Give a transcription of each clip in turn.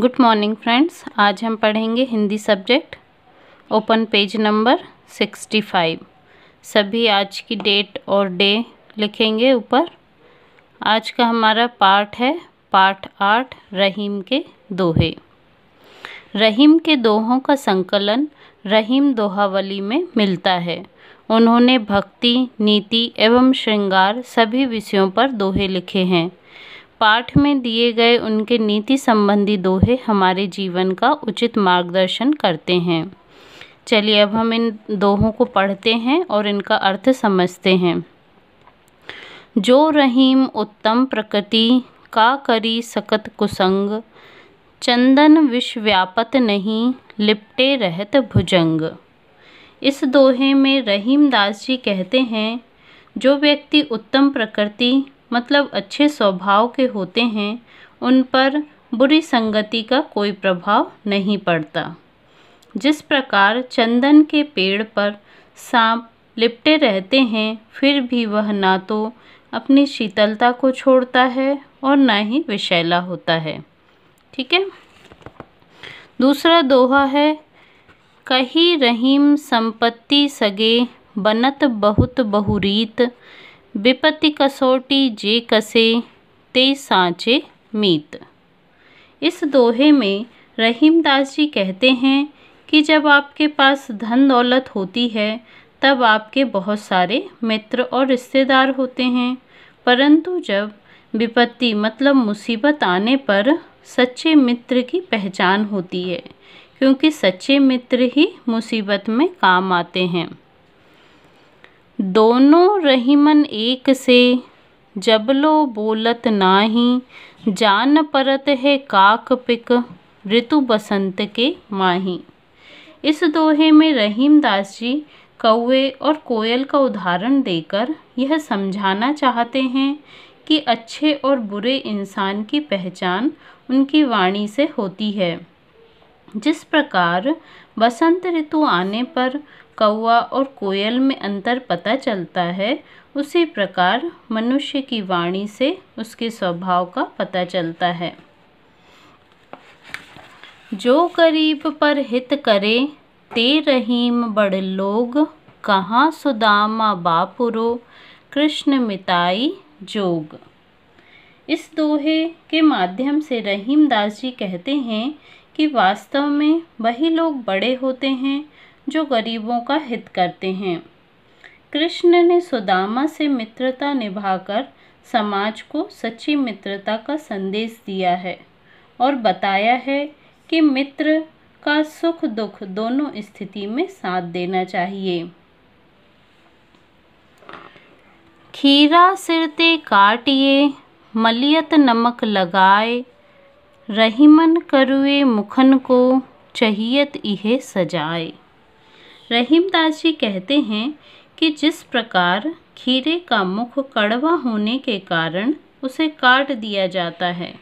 good morning friends आज हम पढ़ेंगे Hindi subject open page number sixty five सभी आज की डेट और डे लिखेंगे ऊपर आज का हमारा पाठ है पाठ आठ रहीम के दोहे रहीम के दोहों का संकलन रहीम दोहावली में मिलता है उन्होंने भक्ति नीति एवं श्रृंगार सभी विषयों पर दोहे लिखे हैं पाठ में दिए गए उनके नीति संबंधी दोहे हमारे जीवन का उचित मार्गदर्शन करते हैं चलिए अब हम इन दोहों को पढ़ते हैं और इनका अर्थ समझते हैं जो रहीम उत्तम प्रकृति का करी सकत कुसंग चंदन विश्वव्यापत नहीं लिपटे रहत भुजंग इस दोहे में रहीम दास जी कहते हैं जो व्यक्ति उत्तम प्रकृति मतलब अच्छे स्वभाव के होते हैं उन पर बुरी संगति का कोई प्रभाव नहीं पड़ता जिस प्रकार चंदन के पेड़ पर सांप लिपटे रहते हैं फिर भी वह ना तो अपनी शीतलता को छोड़ता है और ना ही विषैला होता है ठीक है दूसरा दोहा है कही रहीम संपत्ति सगे बनत बहुत बहुरीत विपत्ति कसौटी जे कसे ते साचे मीत इस दोहे में रहीमदास जी कहते हैं कि जब आपके पास धन दौलत होती है तब आपके बहुत सारे मित्र और रिश्तेदार होते हैं परंतु जब विपत्ति मतलब मुसीबत आने पर सच्चे मित्र की पहचान होती है क्योंकि सच्चे मित्र ही मुसीबत में काम आते हैं दोनों रहीमन एक से जबलो बोलत नाही जान परत है काक पिक ऋतु बसंत के माही इस दोहे में रहीम दास जी कौए और कोयल का उदाहरण देकर यह समझाना चाहते हैं कि अच्छे और बुरे इंसान की पहचान उनकी वाणी से होती है जिस प्रकार बसंत ऋतु आने पर कौआ और कोयल में अंतर पता चलता है उसी प्रकार मनुष्य की वाणी से उसके स्वभाव का पता चलता है जो गरीब पर हित करे ते रहीम बड़ लोग कहाँ सुदामा बापुरो कृष्ण मिताई जोग इस दोहे के माध्यम से रहीम दास जी कहते हैं कि वास्तव में वही लोग बड़े होते हैं जो गरीबों का हित करते हैं कृष्ण ने सुदामा से मित्रता निभाकर समाज को सच्ची मित्रता का संदेश दिया है और बताया है कि मित्र का सुख दुख दोनों स्थिति में साथ देना चाहिए खीरा सिरते काटिए मलियत नमक लगाए रहीमन करुए मुखन को चहियत इहे सजाए रहीमदास जी कहते हैं कि जिस प्रकार खीरे का मुख कड़वा होने के कारण उसे काट दिया जाता है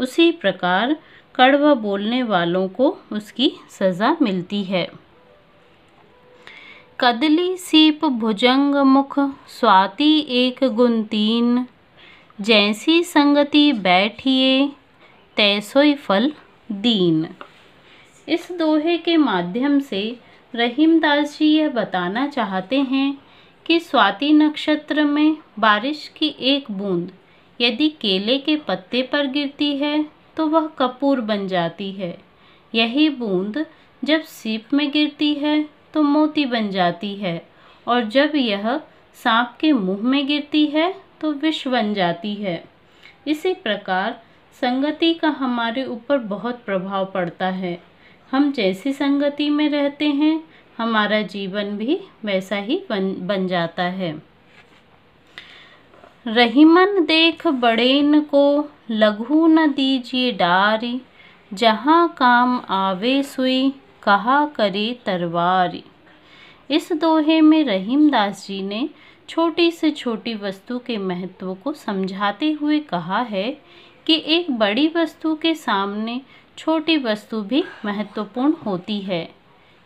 उसी प्रकार कड़वा बोलने वालों को उसकी सज़ा मिलती है कदली सीप भुजंग मुख स्वाति एक गुनतीन जैसी संगति बैठिए तैसोई फल दीन इस दोहे के माध्यम से रहीम दास जी यह बताना चाहते हैं कि स्वाति नक्षत्र में बारिश की एक बूंद यदि केले के पत्ते पर गिरती है तो वह कपूर बन जाती है यही बूंद जब सीप में गिरती है तो मोती बन जाती है और जब यह सांप के मुंह में गिरती है तो विष बन जाती है इसी प्रकार संगति का हमारे ऊपर बहुत प्रभाव पड़ता है हम जैसी संगति में रहते हैं हमारा जीवन भी वैसा ही बन बन जाता है रहीमन देख बड़ेन को लघु न दीजिए डारी जहाँ काम आवे सुई कहा करे तरवारी इस दोहे में रहीम दास जी ने छोटी से छोटी वस्तु के महत्व को समझाते हुए कहा है कि एक बड़ी वस्तु के सामने छोटी वस्तु भी महत्वपूर्ण होती है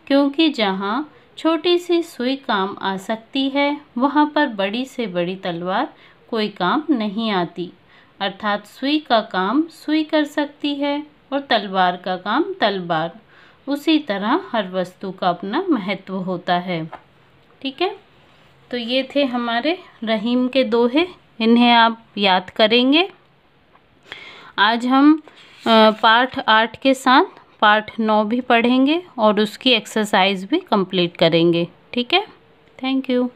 क्योंकि जहाँ छोटी सी सुई काम आ सकती है वहाँ पर बड़ी से बड़ी तलवार कोई काम नहीं आती अर्थात सुई का काम सुई कर सकती है और तलवार का काम तलवार उसी तरह हर वस्तु का अपना महत्व होता है ठीक है तो ये थे हमारे रहीम के दोहे इन्हें आप याद करेंगे आज हम पार्ट आठ के साथ पार्ट नौ भी पढ़ेंगे और उसकी एक्सरसाइज भी कंप्लीट करेंगे ठीक है थैंक यू